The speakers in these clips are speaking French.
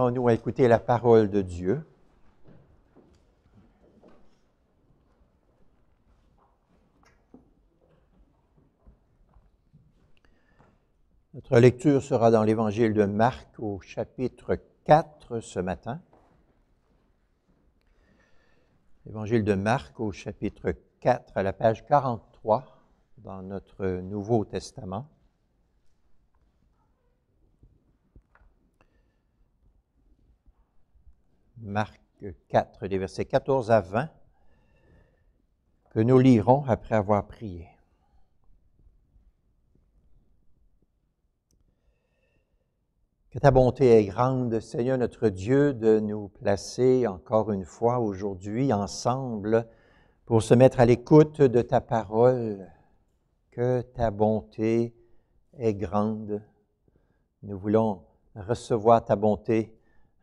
nous à écouter la parole de Dieu. Notre lecture sera dans l'Évangile de Marc au chapitre 4 ce matin. L'Évangile de Marc au chapitre 4 à la page 43 dans notre Nouveau Testament. Marc 4, des versets 14 à 20, que nous lirons après avoir prié. Que ta bonté est grande, Seigneur notre Dieu, de nous placer encore une fois aujourd'hui ensemble pour se mettre à l'écoute de ta parole. Que ta bonté est grande. Nous voulons recevoir ta bonté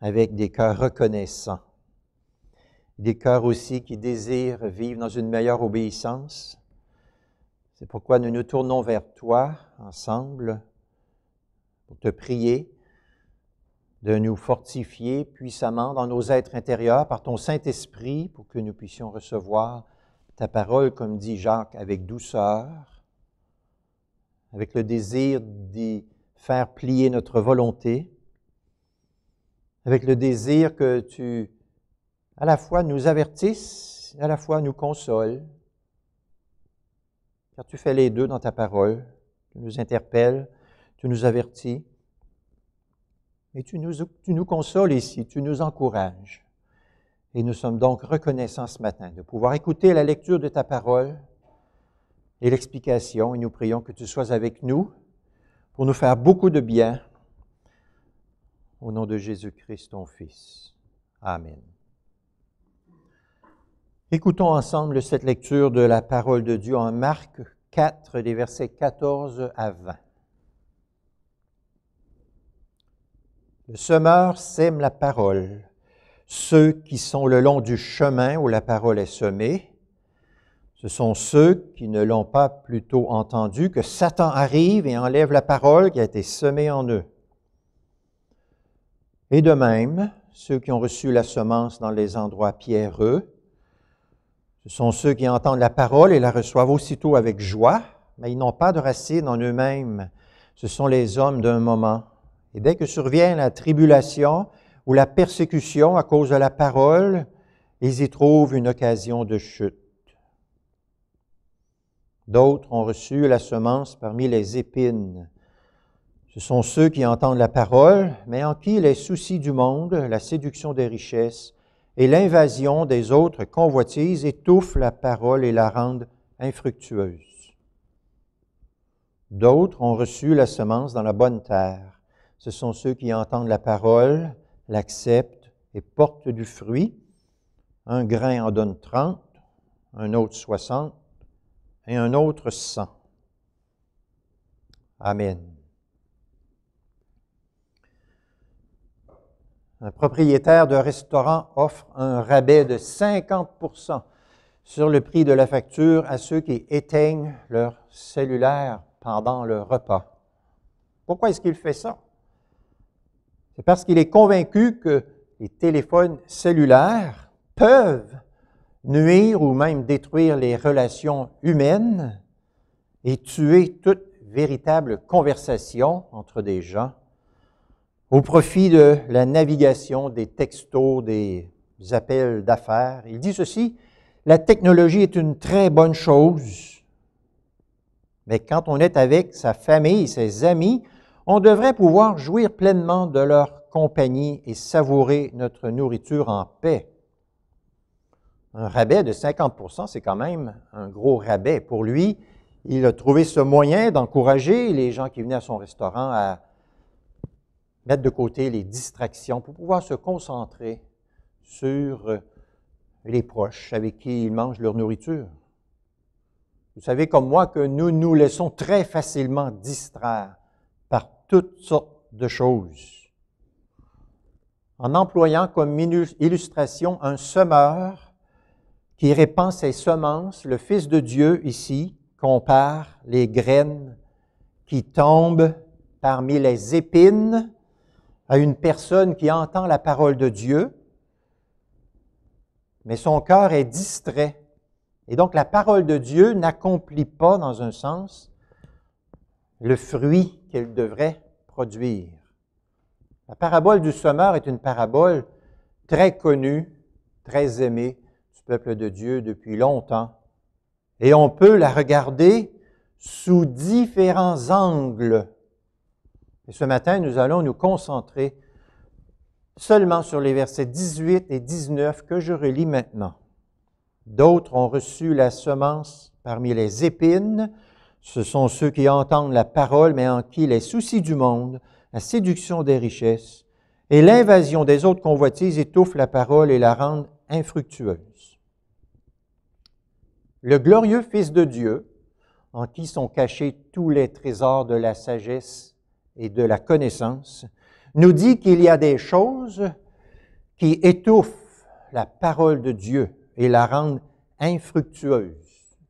avec des cœurs reconnaissants, des cœurs aussi qui désirent vivre dans une meilleure obéissance. C'est pourquoi nous nous tournons vers toi ensemble pour te prier de nous fortifier puissamment dans nos êtres intérieurs par ton Saint-Esprit pour que nous puissions recevoir ta parole, comme dit Jacques, avec douceur, avec le désir de faire plier notre volonté avec le désir que tu, à la fois, nous avertisses, à la fois, nous consoles, car tu fais les deux dans ta parole. Tu nous interpelles, tu nous avertis, et tu nous, tu nous consoles ici, tu nous encourages. Et nous sommes donc reconnaissants ce matin de pouvoir écouter la lecture de ta parole et l'explication, et nous prions que tu sois avec nous pour nous faire beaucoup de bien au nom de Jésus-Christ, ton Fils. Amen. Écoutons ensemble cette lecture de la parole de Dieu en Marc 4, des versets 14 à 20. Le semeur sème la parole. Ceux qui sont le long du chemin où la parole est semée, ce sont ceux qui ne l'ont pas plutôt entendu que Satan arrive et enlève la parole qui a été semée en eux. Et de même, ceux qui ont reçu la semence dans les endroits pierreux, ce sont ceux qui entendent la parole et la reçoivent aussitôt avec joie, mais ils n'ont pas de racine en eux-mêmes. Ce sont les hommes d'un moment. Et dès que survient la tribulation ou la persécution à cause de la parole, ils y trouvent une occasion de chute. D'autres ont reçu la semence parmi les épines. Ce sont ceux qui entendent la parole, mais en qui les soucis du monde, la séduction des richesses et l'invasion des autres convoitises étouffent la parole et la rendent infructueuse. D'autres ont reçu la semence dans la bonne terre. Ce sont ceux qui entendent la parole, l'acceptent et portent du fruit. Un grain en donne trente, un autre soixante et un autre cent. Amen. Un propriétaire de restaurant offre un rabais de 50 sur le prix de la facture à ceux qui éteignent leur cellulaire pendant le repas. Pourquoi est-ce qu'il fait ça? C'est parce qu'il est convaincu que les téléphones cellulaires peuvent nuire ou même détruire les relations humaines et tuer toute véritable conversation entre des gens au profit de la navigation, des textos, des appels d'affaires. Il dit ceci, la technologie est une très bonne chose, mais quand on est avec sa famille, ses amis, on devrait pouvoir jouir pleinement de leur compagnie et savourer notre nourriture en paix. Un rabais de 50 c'est quand même un gros rabais. Pour lui, il a trouvé ce moyen d'encourager les gens qui venaient à son restaurant à mettre de côté les distractions pour pouvoir se concentrer sur euh, les proches avec qui ils mangent leur nourriture. Vous savez comme moi que nous nous laissons très facilement distraire par toutes sortes de choses. En employant comme illustration un semeur qui répand ses semences, le Fils de Dieu ici compare les graines qui tombent parmi les épines à une personne qui entend la parole de Dieu, mais son cœur est distrait. Et donc la parole de Dieu n'accomplit pas, dans un sens, le fruit qu'elle devrait produire. La parabole du sommeur est une parabole très connue, très aimée du peuple de Dieu depuis longtemps. Et on peut la regarder sous différents angles et ce matin, nous allons nous concentrer seulement sur les versets 18 et 19 que je relis maintenant. D'autres ont reçu la semence parmi les épines. Ce sont ceux qui entendent la parole, mais en qui les soucis du monde, la séduction des richesses et l'invasion des autres convoitises étouffent la parole et la rendent infructueuse. Le glorieux Fils de Dieu, en qui sont cachés tous les trésors de la sagesse et de la connaissance, nous dit qu'il y a des choses qui étouffent la parole de Dieu et la rendent infructueuse.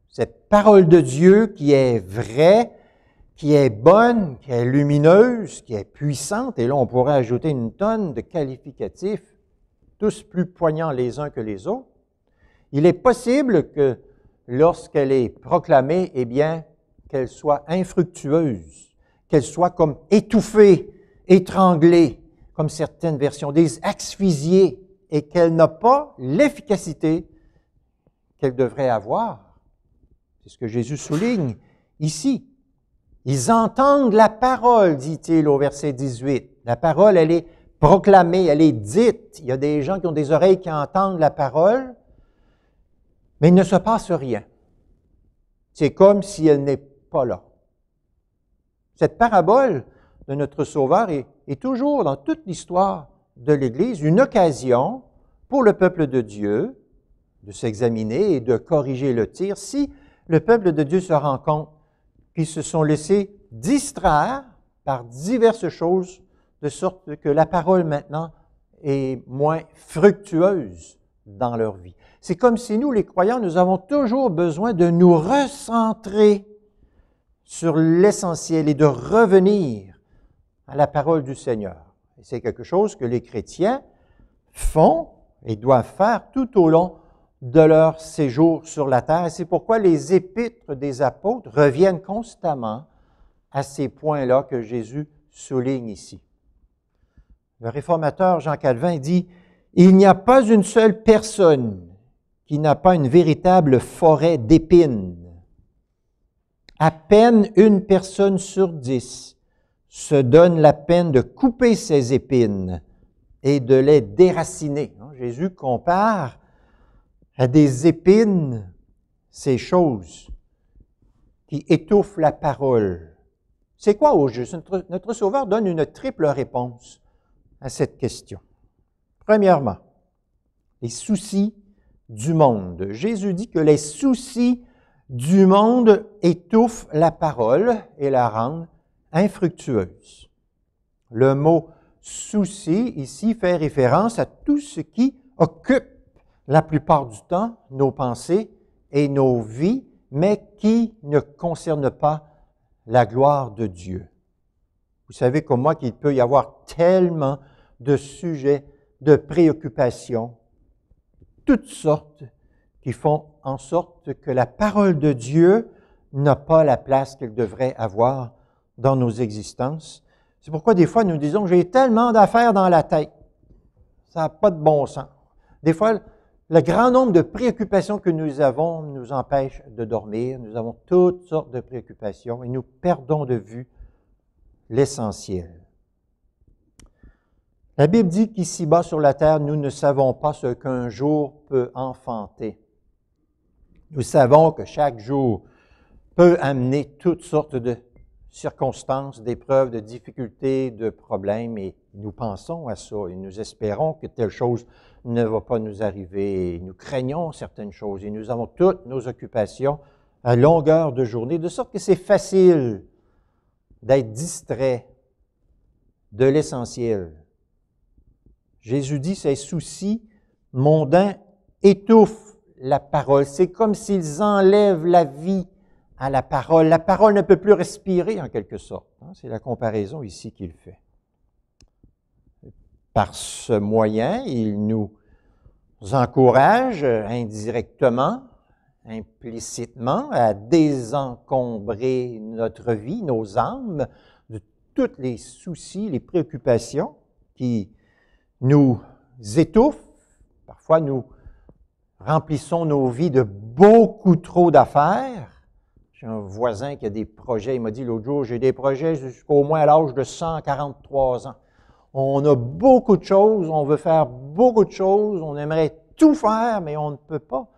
Cette parole de Dieu qui est vraie, qui est bonne, qui est lumineuse, qui est puissante, et là on pourrait ajouter une tonne de qualificatifs, tous plus poignants les uns que les autres, il est possible que lorsqu'elle est proclamée, eh bien, qu'elle soit infructueuse qu'elle soit comme étouffée, étranglée, comme certaines versions disent, asphyxiée, et qu'elle n'a pas l'efficacité qu'elle devrait avoir. C'est ce que Jésus souligne ici. Ils entendent la parole, dit-il au verset 18. La parole, elle est proclamée, elle est dite. Il y a des gens qui ont des oreilles qui entendent la parole, mais il ne se passe rien. C'est comme si elle n'est pas là. Cette parabole de notre Sauveur est, toujours dans toute l'histoire de l'Église une occasion pour le peuple de Dieu de s'examiner et de corriger le tir si le peuple de Dieu se rend compte qu'ils se sont laissés distraire par diverses choses, de sorte que la parole maintenant est moins fructueuse dans leur vie. C'est comme si nous, les croyants, nous avons toujours besoin de nous recentrer sur l'essentiel et de revenir à la parole du Seigneur. C'est quelque chose que les chrétiens font et doivent faire tout au long de leur séjour sur la terre. C'est pourquoi les épîtres des apôtres reviennent constamment à ces points-là que Jésus souligne ici. Le réformateur Jean Calvin dit, Il n'y a pas une seule personne qui n'a pas une véritable forêt d'épines à peine une personne sur dix se donne la peine de couper ses épines et de les déraciner. Hein, Jésus compare à des épines ces choses qui étouffent la parole. C'est quoi au juste? Notre, Sauveur donne une triple réponse à cette question. Premièrement, les soucis du monde. Jésus dit que les soucis du monde étouffe la parole et la rend infructueuse. Le mot souci ici fait référence à tout ce qui occupe la plupart du temps nos pensées et nos vies, mais qui ne concerne pas la gloire de Dieu. Vous savez comme moi qu'il peut y avoir tellement de sujets, de préoccupations, toutes sortes qui font en sorte que la parole de Dieu n'a pas la place qu'elle devrait avoir dans nos existences. C'est pourquoi des fois nous disons, j'ai tellement d'affaires dans la tête. Ça n'a pas de bon sens. Des fois, le grand nombre de préoccupations que nous avons nous empêche de dormir. Nous avons toutes sortes de préoccupations et nous perdons de vue l'essentiel. La Bible dit qu'ici-bas sur la terre, nous ne savons pas ce qu'un jour peut enfanter. Nous savons que chaque jour peut amener toutes sortes de circonstances, d'épreuves, de difficultés, de problèmes, et nous pensons à ça, et nous espérons que telle chose ne va pas nous arriver, nous craignons certaines choses, et nous avons toutes nos occupations à longueur de journée, de sorte que c'est facile d'être distrait de l'essentiel. Jésus dit, ces soucis mondains étouffent la parole. C'est comme s'ils enlèvent la vie à la parole. La parole ne peut plus respirer en quelque sorte. Hein. C'est la comparaison ici qu'il fait. Par ce moyen, il nous encourage indirectement, implicitement, à désencombrer notre vie, nos âmes, de tous les soucis, les préoccupations qui nous étouffent, parfois nous remplissons nos vies de beaucoup trop d'affaires. J'ai un voisin qui a des projets, il m'a dit l'autre jour, j'ai des projets jusqu'au moins à l'âge de 143 ans. On a beaucoup de choses, on veut faire beaucoup de choses, on aimerait tout faire, mais on ne peut pas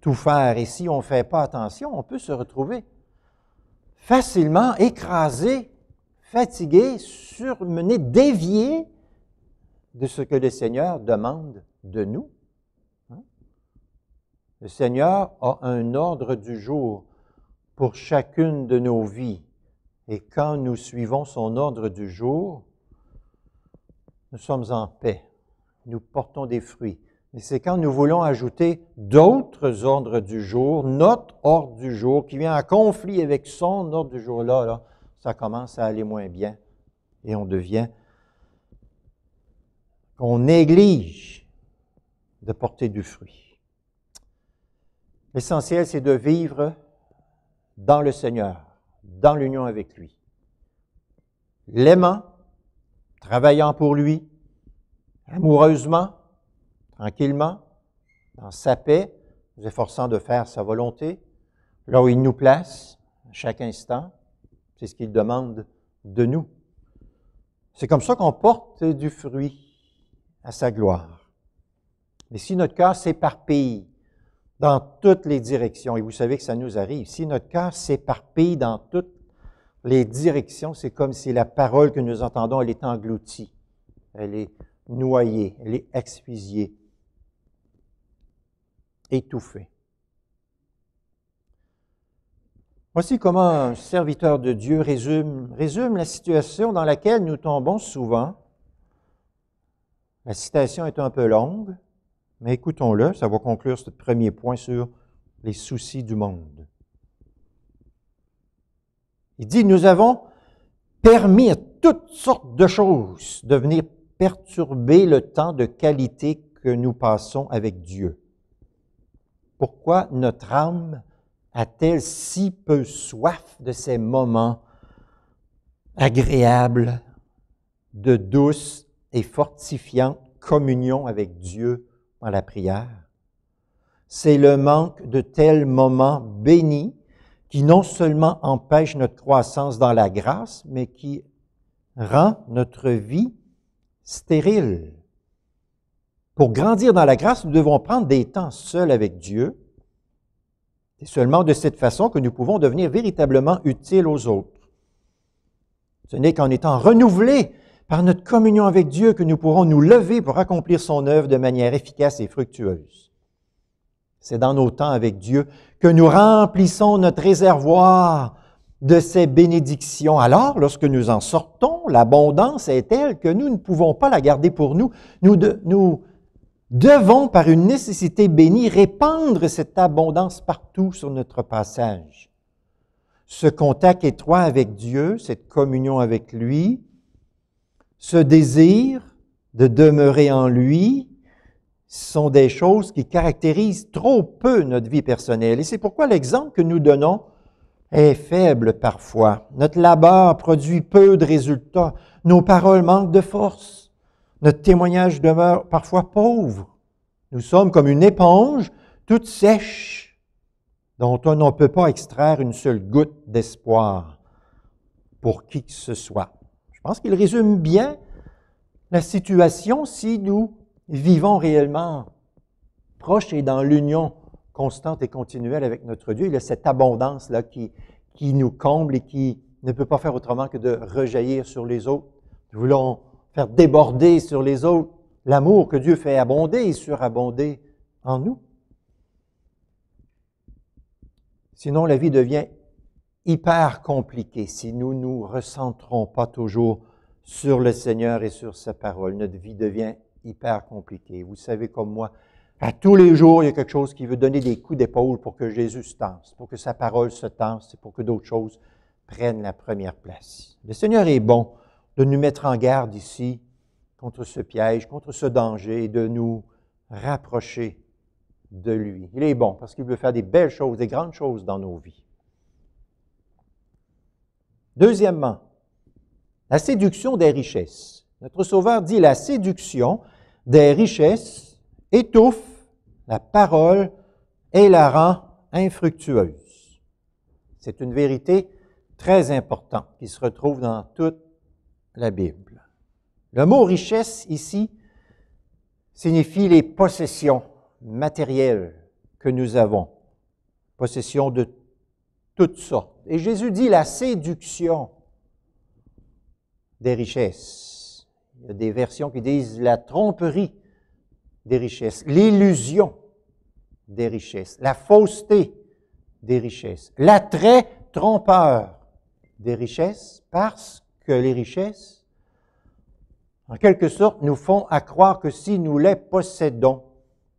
tout faire. Et si on ne fait pas attention, on peut se retrouver facilement écrasé, fatigué, surmené, dévié de ce que le Seigneur demande de nous. Le Seigneur a un ordre du jour pour chacune de nos vies. Et quand nous suivons son ordre du jour, nous sommes en paix. Nous portons des fruits. Mais c'est quand nous voulons ajouter d'autres ordres du jour, notre ordre du jour, qui vient en conflit avec son ordre du jour-là, là, ça commence à aller moins bien. Et on devient qu'on néglige de porter du fruit. L'essentiel, c'est de vivre dans le Seigneur, dans l'union avec lui. L'aimant, travaillant pour lui, amoureusement, tranquillement, dans sa paix, nous efforçant de faire sa volonté, là où il nous place, à chaque instant, c'est ce qu'il demande de nous. C'est comme ça qu'on porte du fruit à sa gloire. Mais si notre cœur s'éparpille, dans toutes les directions. Et vous savez que ça nous arrive. Si notre cœur s'éparpille dans toutes les directions, c'est comme si la parole que nous entendons, elle est engloutie, elle est noyée, elle est exfusée, étouffée. Voici comment un serviteur de Dieu résume la situation dans laquelle nous tombons souvent. La citation est un peu longue, mais écoutons-le, ça va conclure ce premier point sur les soucis du monde. Il dit, nous avons permis à toutes sortes de choses de venir perturber le temps de qualité que nous passons avec Dieu. Pourquoi notre âme a-t-elle si peu soif de ces moments agréables, de douce et fortifiante communion avec Dieu la prière. C'est le manque de tels moments bénis qui non seulement empêche notre croissance dans la grâce, mais qui rend notre vie stérile. Pour grandir dans la grâce, nous devons prendre des temps seuls avec Dieu. C'est seulement de cette façon que nous pouvons devenir véritablement utiles aux autres. Ce n'est qu'en étant renouvelés par notre communion avec Dieu que nous pourrons nous lever pour accomplir son œuvre de manière efficace et fructueuse. C'est dans nos temps avec Dieu que nous remplissons notre réservoir de ses bénédictions. Alors, lorsque nous en sortons, l'abondance est telle que nous ne pouvons pas la garder pour nous. Nous, devons, par une nécessité bénie, répandre cette abondance partout sur notre passage. Ce contact étroit avec Dieu, cette communion avec lui, ce désir de demeurer en lui sont des choses qui caractérisent trop peu notre vie personnelle. Et c'est pourquoi l'exemple que nous donnons est faible parfois. Notre labeur produit peu de résultats. Nos paroles manquent de force. Notre témoignage demeure parfois pauvre. Nous sommes comme une éponge toute sèche dont on ne peut pas extraire une seule goutte d'espoir pour qui que ce soit pense qu'il résume bien la situation si nous vivons réellement proches et dans l'union constante et continuelle avec notre Dieu. Il y a cette abondance-là qui, qui nous comble et qui ne peut pas faire autrement que de rejaillir sur les autres. Nous voulons faire déborder sur les autres l'amour que Dieu fait abonder et surabonder en nous. Sinon, la vie devient hyper compliqué si nous ne nous recentrons pas toujours sur le Seigneur et sur sa parole. Notre vie devient hyper compliquée. Vous savez comme moi, à tous les jours, il y a quelque chose qui veut donner des coups d'épaule pour que Jésus se tense, pour que sa parole se tense et pour que d'autres choses prennent la première place. Le Seigneur est bon de nous mettre en garde ici contre ce piège, contre ce danger et de nous rapprocher de lui. Il est bon parce qu'il veut faire des belles choses, des grandes choses dans nos vies. Deuxièmement, la séduction des richesses. Notre Sauveur dit la séduction des richesses étouffe la parole et la rend infructueuse. C'est une vérité très importante qui se retrouve dans toute la Bible. Le mot richesse ici signifie les possessions matérielles que nous avons, possessions de toutes sortes. Et Jésus dit la séduction des richesses. Il y a des versions qui disent la tromperie des richesses, l'illusion des richesses, la fausseté des richesses, l'attrait trompeur des richesses, parce que les richesses, en quelque sorte, nous font à croire que si nous les possédons,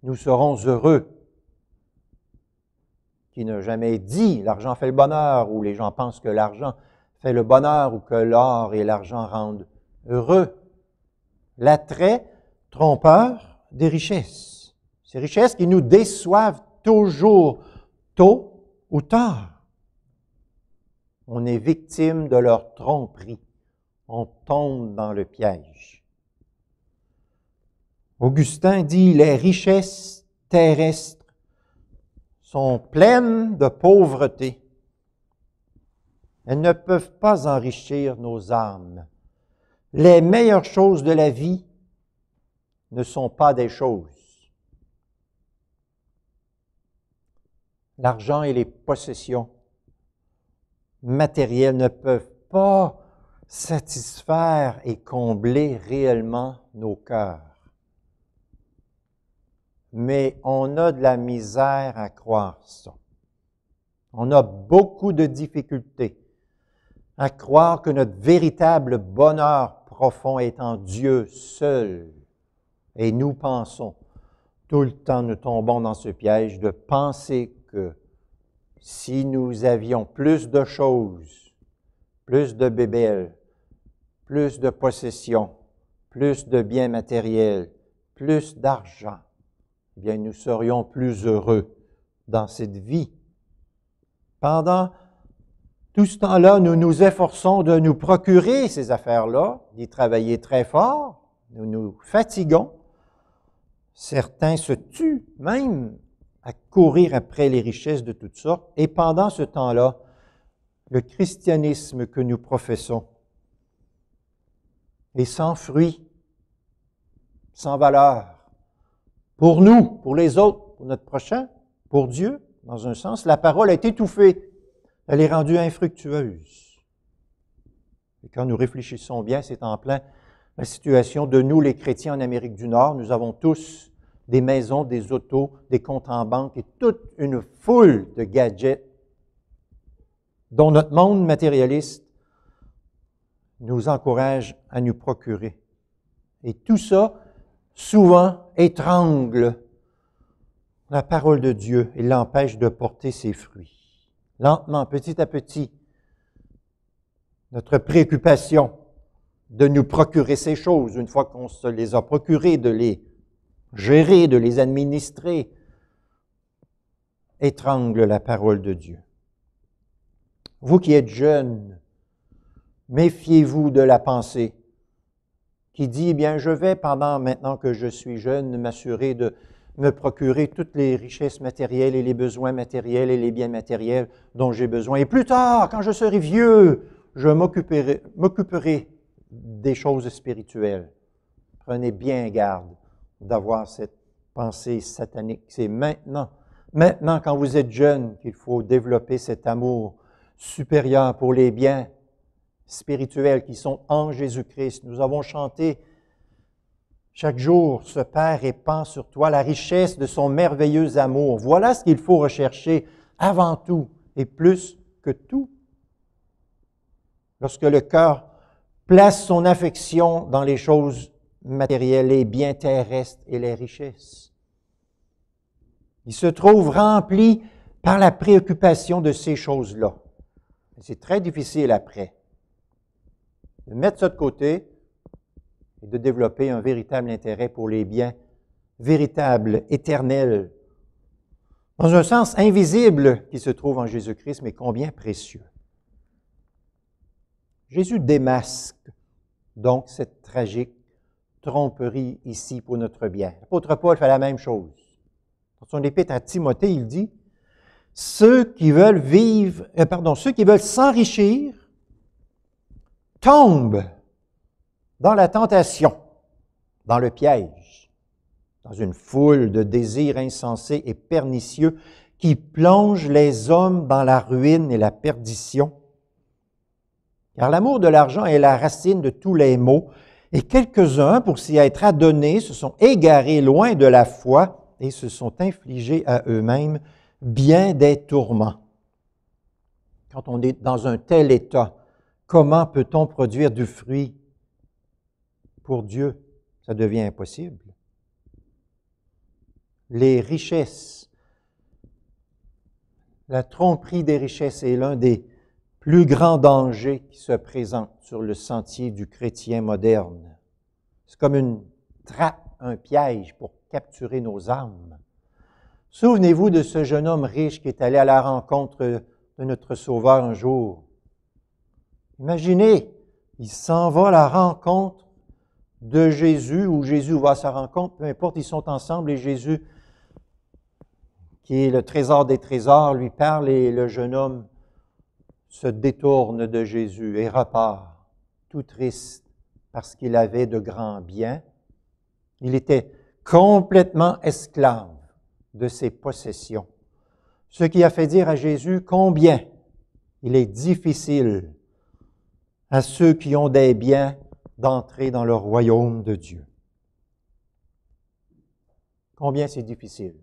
nous serons heureux qui n'a jamais dit l'argent fait le bonheur, ou les gens pensent que l'argent fait le bonheur, ou que l'or et l'argent rendent heureux. L'attrait trompeur des richesses. Ces richesses qui nous déçoivent toujours, tôt ou tard. On est victime de leur tromperie. On tombe dans le piège. Augustin dit, les richesses terrestres sont pleines de pauvreté. Elles ne peuvent pas enrichir nos âmes. Les meilleures choses de la vie ne sont pas des choses. L'argent et les possessions matérielles ne peuvent pas satisfaire et combler réellement nos cœurs mais on a de la misère à croire ça. On a beaucoup de difficultés à croire que notre véritable bonheur profond est en Dieu seul. Et nous pensons, tout le temps nous tombons dans ce piège de penser que si nous avions plus de choses, plus de bébelles, plus de possessions, plus de biens matériels, plus d'argent, eh bien, nous serions plus heureux dans cette vie. Pendant tout ce temps-là, nous nous efforçons de nous procurer ces affaires-là, d'y travailler très fort, nous nous fatiguons. Certains se tuent même à courir après les richesses de toutes sortes. Et pendant ce temps-là, le christianisme que nous professons est sans fruit, sans valeur pour nous, pour les autres, pour notre prochain, pour Dieu, dans un sens, la parole est étouffée. Elle est rendue infructueuse. Et quand nous réfléchissons bien, c'est en plein la situation de nous, les chrétiens en Amérique du Nord. Nous avons tous des maisons, des autos, des comptes en banque et toute une foule de gadgets dont notre monde matérialiste nous encourage à nous procurer. Et tout ça souvent étrangle la parole de Dieu et l'empêche de porter ses fruits. Lentement, petit à petit, notre préoccupation de nous procurer ces choses, une fois qu'on se les a procurées, de les gérer, de les administrer, étrangle la parole de Dieu. Vous qui êtes jeunes, méfiez-vous de la pensée qui dit, eh bien, je vais, pendant maintenant que je suis jeune, m'assurer de me procurer toutes les richesses matérielles et les besoins matériels et les biens matériels dont j'ai besoin. Et plus tard, quand je serai vieux, je m'occuperai, m'occuperai des choses spirituelles. Prenez bien garde d'avoir cette pensée satanique. C'est maintenant, maintenant quand vous êtes jeune qu'il faut développer cet amour supérieur pour les biens Spirituels qui sont en Jésus-Christ. Nous avons chanté chaque jour, ce Père répand sur toi la richesse de son merveilleux amour. Voilà ce qu'il faut rechercher avant tout et plus que tout. Lorsque le cœur place son affection dans les choses matérielles, et bien terrestres et les richesses, il se trouve rempli par la préoccupation de ces choses-là. C'est très difficile après de mettre ça de côté et de développer un véritable intérêt pour les biens véritables, éternels, dans un sens invisible qui se trouve en Jésus-Christ, mais combien précieux. Jésus démasque donc cette tragique tromperie ici pour notre bien. L'apôtre Paul fait la même chose. Dans son épître à Timothée, il dit Ceux qui veulent vivre, euh, pardon, ceux qui veulent s'enrichir tombe dans la tentation, dans le piège, dans une foule de désirs insensés et pernicieux qui plongent les hommes dans la ruine et la perdition. Car l'amour de l'argent est la racine de tous les maux, et quelques-uns, pour s'y être adonnés, se sont égarés loin de la foi et se sont infligés à eux-mêmes bien des tourments. Quand on est dans un tel état, Comment peut-on produire du fruit pour Dieu? Ça devient impossible. Les richesses, la tromperie des richesses est l'un des plus grands dangers qui se présentent sur le sentier du chrétien moderne. C'est comme une trappe, un piège pour capturer nos âmes. Souvenez-vous de ce jeune homme riche qui est allé à la rencontre de notre Sauveur un jour Imaginez, il s'en va à la rencontre de Jésus, ou Jésus va à sa rencontre, peu importe, ils sont ensemble et Jésus, qui est le trésor des trésors, lui parle et le jeune homme se détourne de Jésus et repart, tout triste parce qu'il avait de grands biens. Il était complètement esclave de ses possessions. Ce qui a fait dire à Jésus combien il est difficile à ceux qui ont des biens d'entrer dans le royaume de Dieu. Combien c'est difficile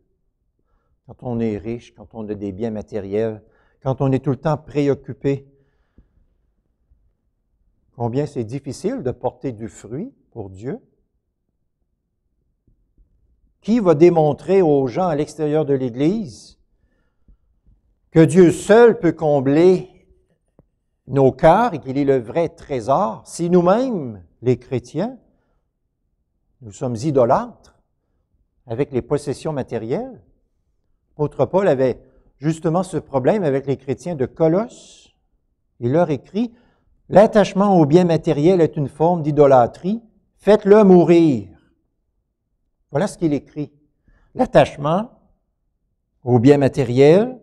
quand on est riche, quand on a des biens matériels, quand on est tout le temps préoccupé. Combien c'est difficile de porter du fruit pour Dieu. Qui va démontrer aux gens à l'extérieur de l'Église que Dieu seul peut combler nos cœurs et qu'il est le vrai trésor, si nous-mêmes, les chrétiens, nous sommes idolâtres avec les possessions matérielles, Autre Paul avait justement ce problème avec les chrétiens de Colosse. Il leur écrit, L'attachement au bien matériel est une forme d'idolâtrie, faites-le mourir. Voilà ce qu'il écrit. L'attachement au bien matériel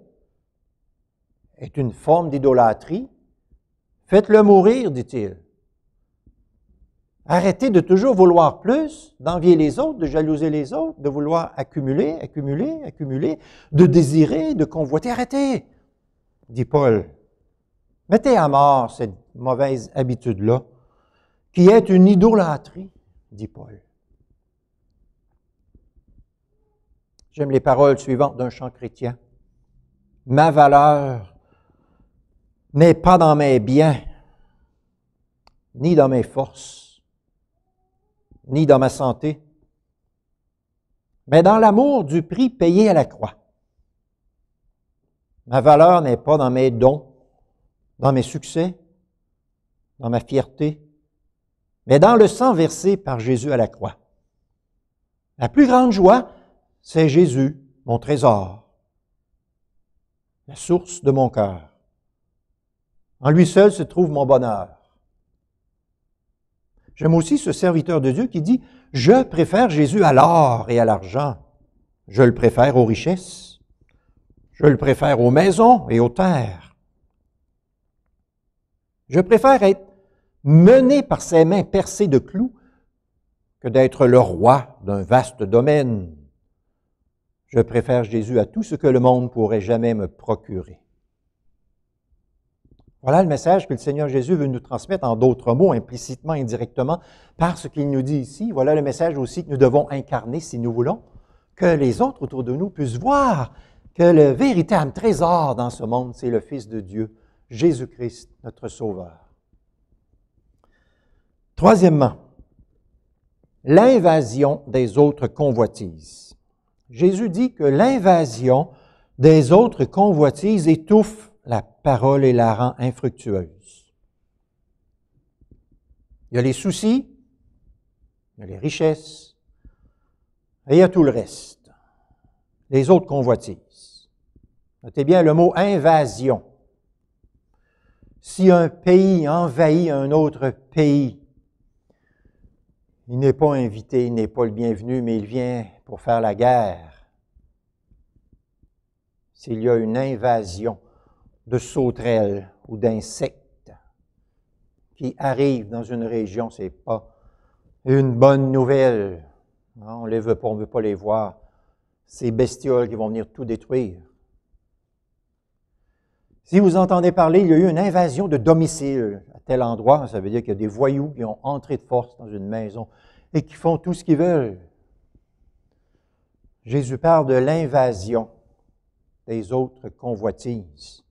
est une forme d'idolâtrie, Faites-le mourir, dit-il. Arrêtez de toujours vouloir plus, d'envier les autres, de jalouser les autres, de vouloir accumuler, accumuler, accumuler, de désirer, de convoiter. Arrêtez, dit Paul. Mettez à mort cette mauvaise habitude-là, qui est une idolâtrie, dit Paul. J'aime les paroles suivantes d'un chant chrétien. Ma valeur n'est pas dans mes biens, ni dans mes forces, ni dans ma santé, mais dans l'amour du prix payé à la croix. Ma valeur n'est pas dans mes dons, dans mes succès, dans ma fierté, mais dans le sang versé par Jésus à la croix. La plus grande joie, c'est Jésus, mon trésor, la source de mon cœur. En lui seul se trouve mon bonheur. J'aime aussi ce serviteur de Dieu qui dit, je préfère Jésus à l'or et à l'argent. Je le préfère aux richesses. Je le préfère aux maisons et aux terres. Je préfère être mené par ses mains percées de clous que d'être le roi d'un vaste domaine. Je préfère Jésus à tout ce que le monde pourrait jamais me procurer. Voilà le message que le Seigneur Jésus veut nous transmettre en d'autres mots, implicitement, indirectement, par ce qu'il nous dit ici. Voilà le message aussi que nous devons incarner si nous voulons que les autres autour de nous puissent voir que le véritable trésor dans ce monde, c'est le Fils de Dieu, Jésus-Christ, notre Sauveur. Troisièmement, l'invasion des autres convoitises. Jésus dit que l'invasion des autres convoitises étouffe parole et la rend infructueuse. Il y a les soucis, il y a les richesses, et il y a tout le reste, les autres convoitises. Notez bien le mot invasion. Si un pays envahit un autre pays, il n'est pas invité, il n'est pas le bienvenu, mais il vient pour faire la guerre. S'il y a une invasion, de sauterelles ou d'insectes qui arrivent dans une région, ce n'est pas une bonne nouvelle. on ne les veut pas, on ne veut pas les voir. Ces bestioles qui vont venir tout détruire. Si vous entendez parler, il y a eu une invasion de domicile à tel endroit, ça veut dire qu'il y a des voyous qui ont entré de force dans une maison et qui font tout ce qu'ils veulent. Jésus parle de l'invasion des autres convoitises.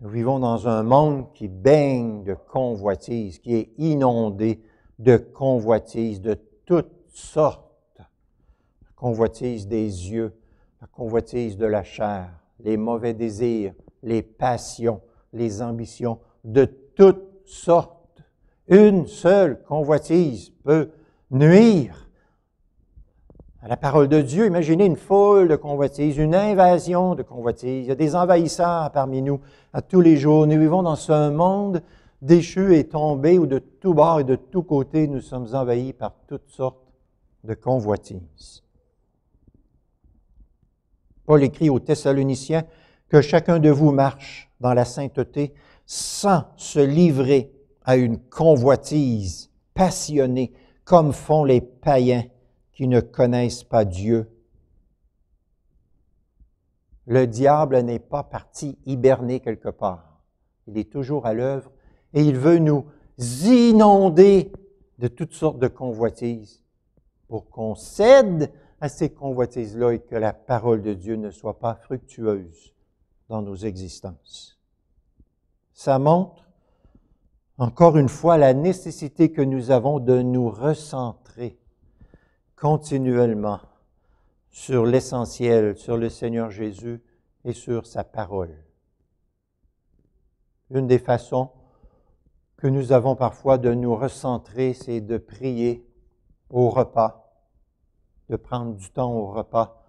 Nous vivons dans un monde qui baigne de convoitise, qui est inondé de convoitise de toutes sortes. La convoitise des yeux, la convoitise de la chair, les mauvais désirs, les passions, les ambitions de toutes sortes. Une seule convoitise peut nuire à la parole de Dieu. Imaginez une foule de convoitises, une invasion de convoitises. Il y a des envahisseurs parmi nous à tous les jours. Nous vivons dans un monde déchu et tombé où de tous bords et de tous côtés, nous sommes envahis par toutes sortes de convoitises. Paul écrit aux Thessaloniciens que chacun de vous marche dans la sainteté sans se livrer à une convoitise passionnée comme font les païens qui ne connaissent pas Dieu. Le diable n'est pas parti hiberner quelque part. Il est toujours à l'œuvre et il veut nous inonder de toutes sortes de convoitises pour qu'on cède à ces convoitises-là et que la parole de Dieu ne soit pas fructueuse dans nos existences. Ça montre, encore une fois, la nécessité que nous avons de nous recentrer continuellement sur l'essentiel, sur le Seigneur Jésus et sur sa parole. Une des façons que nous avons parfois de nous recentrer, c'est de prier au repas, de prendre du temps au repas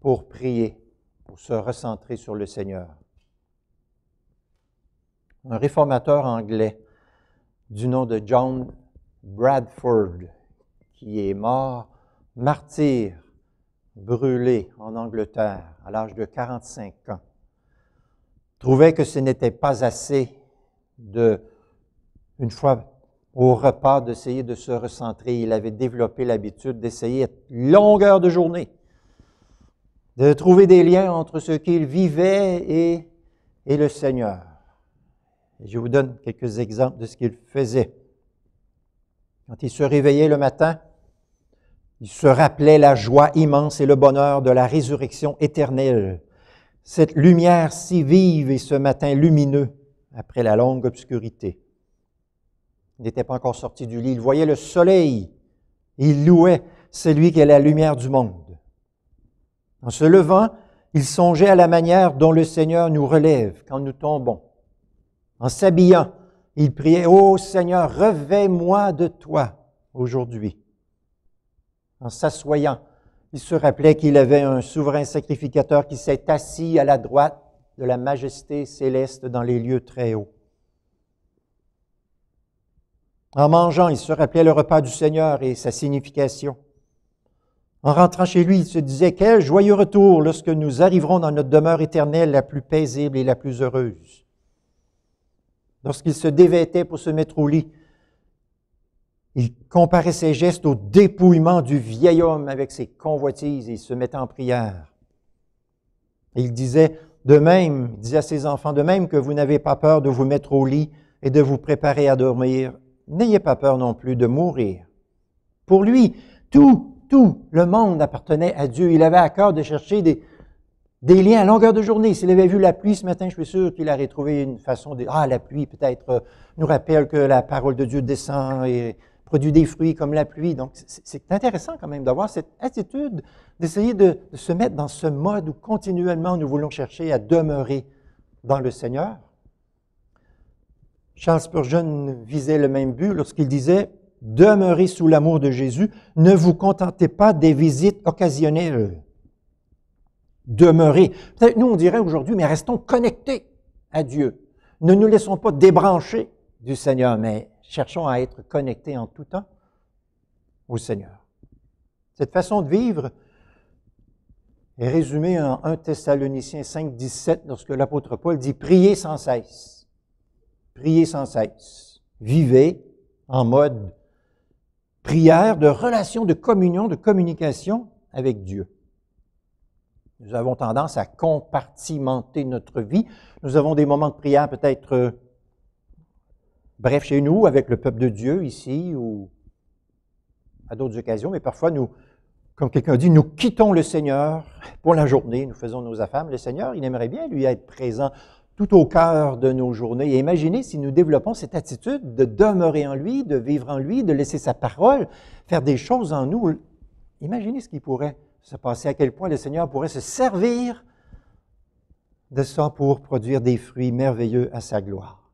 pour prier, pour se recentrer sur le Seigneur. Un réformateur anglais du nom de John Bradford qui est mort martyr, brûlé en Angleterre à l'âge de 45 ans, trouvait que ce n'était pas assez de, une fois au repas, d'essayer de se recentrer. Il avait développé l'habitude d'essayer à longueur de journée de trouver des liens entre ce qu'il vivait et, le Seigneur. je vous donne quelques exemples de ce qu'il faisait. Quand il se réveillait le matin, il se rappelait la joie immense et le bonheur de la résurrection éternelle, cette lumière si vive et ce matin lumineux après la longue obscurité. Il n'était pas encore sorti du lit, il voyait le soleil, il louait celui qui est la lumière du monde. En se levant, il songeait à la manière dont le Seigneur nous relève quand nous tombons. En s'habillant, il priait, Ô Seigneur, revêt-moi de toi aujourd'hui en s'assoyant. Il se rappelait qu'il avait un souverain sacrificateur qui s'est assis à la droite de la majesté céleste dans les lieux très hauts. En mangeant, il se rappelait le repas du Seigneur et sa signification. En rentrant chez lui, il se disait, quel joyeux retour lorsque nous arriverons dans notre demeure éternelle la plus paisible et la plus heureuse. Lorsqu'il se dévêtait pour se mettre au lit, il comparait ses gestes au dépouillement du vieil homme avec ses convoitises et il se mettait en prière. il disait de même, disait à ses enfants, de même que vous n'avez pas peur de vous mettre au lit et de vous préparer à dormir, n'ayez pas peur non plus de mourir. Pour lui, tout, tout le monde appartenait à Dieu. Il avait à cœur de chercher des, des liens à longueur de journée. S'il avait vu la pluie ce matin, je suis sûr qu'il aurait trouvé une façon de... Ah, la pluie peut-être nous rappelle que la parole de Dieu descend et produit des fruits comme la pluie. Donc, c'est intéressant quand même d'avoir cette attitude, d'essayer de, se mettre dans ce mode où continuellement nous voulons chercher à demeurer dans le Seigneur. Charles Spurgeon visait le même but lorsqu'il disait Demeurez sous l'amour de Jésus, ne vous contentez pas des visites occasionnelles. Demeurez. Peut-être nous, on dirait aujourd'hui, mais restons connectés à Dieu. Ne nous laissons pas débrancher du Seigneur, mais cherchons à être connectés en tout temps au Seigneur. Cette façon de vivre est résumée en 1 Thessaloniciens 5, 17, lorsque l'apôtre Paul dit Priez sans cesse. Priez sans cesse. Vivez en mode prière, de relation, de communion, de communication avec Dieu. Nous avons tendance à compartimenter notre vie. Nous avons des moments de prière peut-être euh, bref, chez nous, avec le peuple de Dieu ici ou à d'autres occasions, mais parfois nous, comme quelqu'un dit, nous quittons le Seigneur pour la journée, nous faisons nos affaires. le Seigneur, il aimerait bien lui être présent tout au cœur de nos journées. Et imaginez si nous développons cette attitude de demeurer en lui, de vivre en lui, de laisser sa parole faire des choses en nous. Imaginez ce qui pourrait se passer, à quel point le Seigneur pourrait se servir de ça pour produire des fruits merveilleux à sa gloire.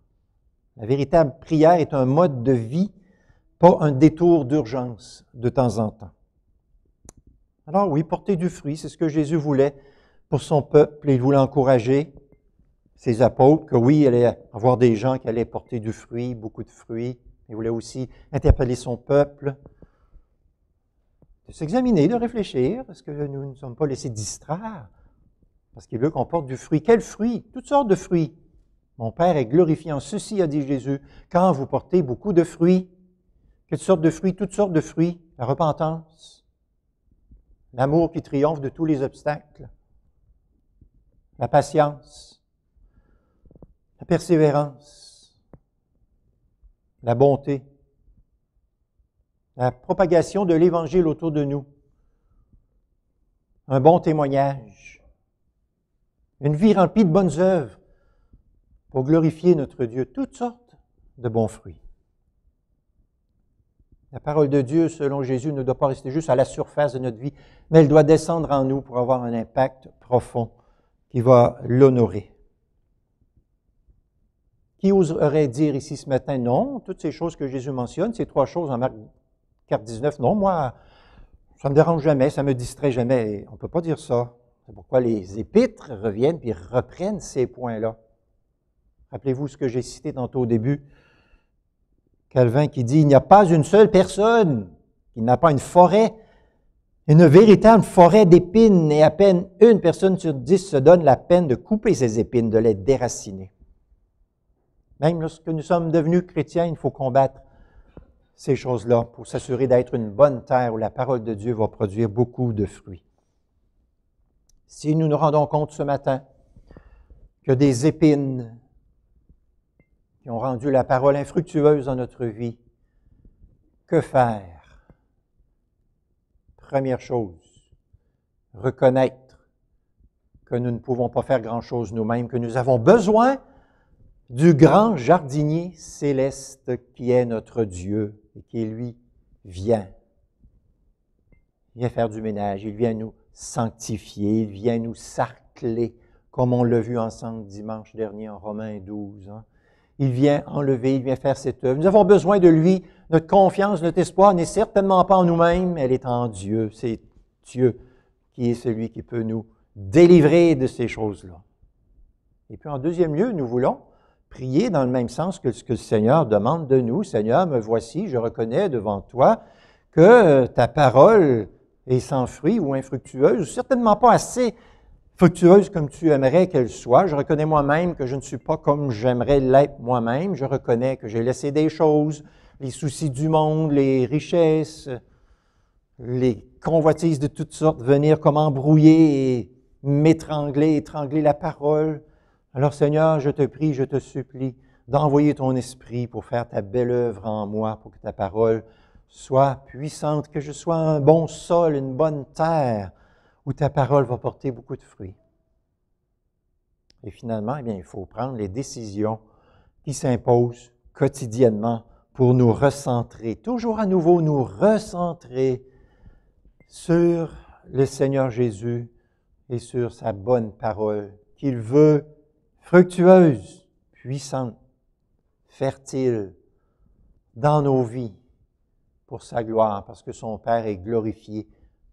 La véritable prière est un mode de vie, pas un détour d'urgence de temps en temps. Alors oui, porter du fruit, c'est ce que Jésus voulait pour son peuple. Il voulait encourager ses apôtres que oui, il allait avoir des gens qui allaient porter du fruit, beaucoup de fruits. Il voulait aussi interpeller son peuple de s'examiner, de réfléchir. parce que nous ne sommes pas laissés distraire? Parce qu'il veut qu'on porte du fruit. Quel fruit? Toutes sortes de fruits. Mon Père est glorifié en ceci, a dit Jésus, quand vous portez beaucoup de fruits. quelle sorte de fruits? Toutes sortes de fruits. La repentance. L'amour qui triomphe de tous les obstacles. La patience. La persévérance. La bonté. La propagation de l'Évangile autour de nous. Un bon témoignage. Une vie remplie de bonnes œuvres pour glorifier notre Dieu, toutes sortes de bons fruits. La parole de Dieu, selon Jésus, ne doit pas rester juste à la surface de notre vie, mais elle doit descendre en nous pour avoir un impact profond qui va l'honorer. Qui oserait dire ici ce matin, non, toutes ces choses que Jésus mentionne, ces trois choses en Marc 4, 19, non, moi, ça ne me dérange jamais, ça ne me distrait jamais. On ne peut pas dire ça. C'est pourquoi les épîtres reviennent et reprennent ces points-là. Rappelez-vous ce que j'ai cité tantôt au début. Calvin qui dit, il n'y a pas une seule personne qui n'a pas une forêt, une véritable forêt d'épines, et à peine une personne sur dix se donne la peine de couper ses épines, de les déraciner. Même lorsque nous sommes devenus chrétiens, il faut combattre ces choses-là pour s'assurer d'être une bonne terre où la parole de Dieu va produire beaucoup de fruits. Si nous nous rendons compte ce matin que des épines qui ont rendu la parole infructueuse dans notre vie, que faire? Première chose, reconnaître que nous ne pouvons pas faire grand-chose nous-mêmes, que nous avons besoin du grand jardinier céleste qui est notre Dieu et qui, lui, vient. Il vient faire du ménage, il vient nous sanctifier, il vient nous sarcler, comme on l'a vu ensemble dimanche dernier en Romains 12 il vient enlever, il vient faire cette œuvre. Nous avons besoin de lui. Notre confiance, notre espoir n'est certainement pas en nous-mêmes, elle est en Dieu. C'est Dieu qui est celui qui peut nous délivrer de ces choses-là. Et puis en deuxième lieu, nous voulons prier dans le même sens que ce que le Seigneur demande de nous. Seigneur, me voici, je reconnais devant toi que ta parole est sans fruit ou infructueuse, ou certainement pas assez fructueuse comme tu aimerais qu'elle soit. Je reconnais moi-même que je ne suis pas comme j'aimerais l'être moi-même. Je reconnais que j'ai laissé des choses, les soucis du monde, les richesses, les convoitises de toutes sortes venir comme embrouiller et m'étrangler, étrangler la parole. Alors Seigneur, je te prie, je te supplie d'envoyer ton esprit pour faire ta belle œuvre en moi, pour que ta parole soit puissante, que je sois un bon sol, une bonne terre, où ta parole va porter beaucoup de fruits. Et finalement, eh bien, il faut prendre les décisions qui s'imposent quotidiennement pour nous recentrer, toujours à nouveau nous recentrer sur le Seigneur Jésus et sur sa bonne parole qu'il veut fructueuse, puissante, fertile dans nos vies pour sa gloire, parce que son Père est glorifié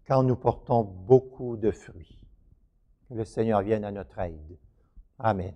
quand nous portons beaucoup de fruits. Que le Seigneur vienne à notre aide. Amen.